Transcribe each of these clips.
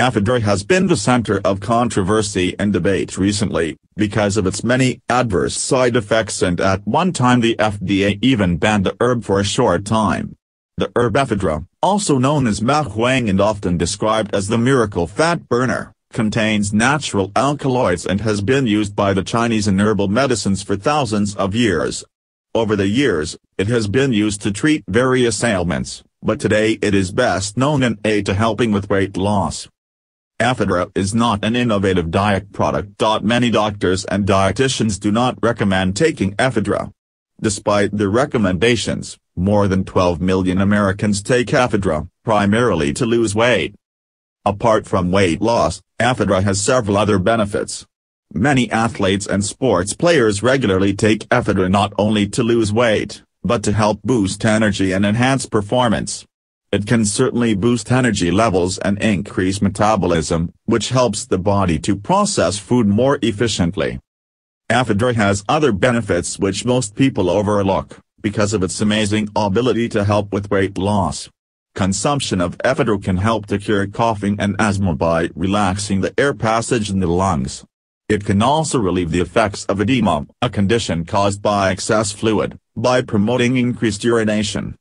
Affidry has been the center of controversy and debate recently, because of its many adverse side effects and at one time the FDA even banned the herb for a short time. The herb ephedra, also known as mahuang and often described as the miracle fat burner, contains natural alkaloids and has been used by the Chinese in herbal medicines for thousands of years. Over the years, it has been used to treat various ailments, but today it is best known in aid to helping with weight loss. Ephedra is not an innovative diet product. Many doctors and dietitians do not recommend taking ephedra. Despite the recommendations, more than 12 million Americans take ephedra, primarily to lose weight. Apart from weight loss, ephedra has several other benefits. Many athletes and sports players regularly take ephedra not only to lose weight, but to help boost energy and enhance performance. It can certainly boost energy levels and increase metabolism, which helps the body to process food more efficiently. Ephedra has other benefits which most people overlook, because of its amazing ability to help with weight loss. Consumption of ephedra can help to cure coughing and asthma by relaxing the air passage in the lungs. It can also relieve the effects of edema, a condition caused by excess fluid, by promoting increased urination.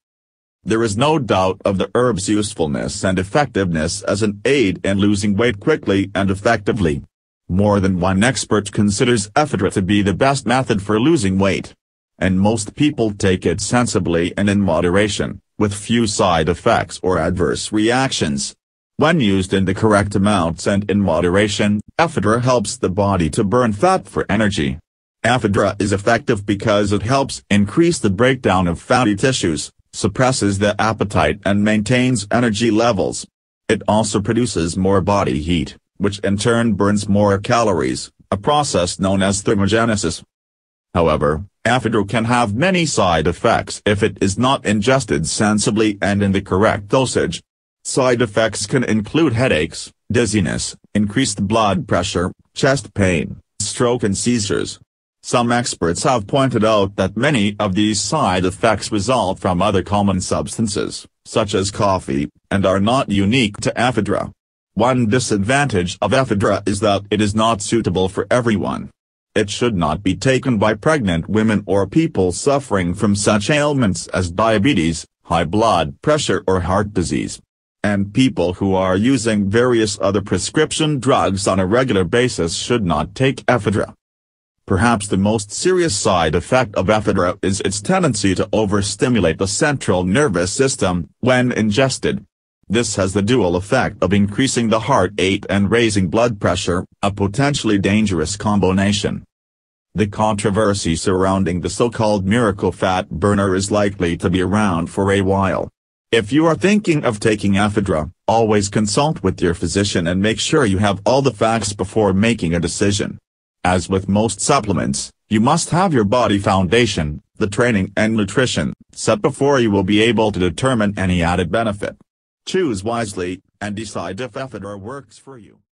There is no doubt of the herb's usefulness and effectiveness as an aid in losing weight quickly and effectively. More than one expert considers ephedra to be the best method for losing weight. And most people take it sensibly and in moderation, with few side effects or adverse reactions. When used in the correct amounts and in moderation, ephedra helps the body to burn fat for energy. Ephedra is effective because it helps increase the breakdown of fatty tissues, suppresses the appetite and maintains energy levels. It also produces more body heat, which in turn burns more calories, a process known as thermogenesis. However, ephedra can have many side effects if it is not ingested sensibly and in the correct dosage. Side effects can include headaches, dizziness, increased blood pressure, chest pain, stroke and seizures. Some experts have pointed out that many of these side effects result from other common substances, such as coffee, and are not unique to ephedra. One disadvantage of ephedra is that it is not suitable for everyone. It should not be taken by pregnant women or people suffering from such ailments as diabetes, high blood pressure or heart disease. And people who are using various other prescription drugs on a regular basis should not take ephedra. Perhaps the most serious side effect of ephedra is its tendency to overstimulate the central nervous system, when ingested. This has the dual effect of increasing the heart rate and raising blood pressure, a potentially dangerous combination. The controversy surrounding the so-called miracle fat burner is likely to be around for a while. If you are thinking of taking ephedra, always consult with your physician and make sure you have all the facts before making a decision. As with most supplements, you must have your body foundation, the training and nutrition, set before you will be able to determine any added benefit. Choose wisely, and decide if Ephedra works for you.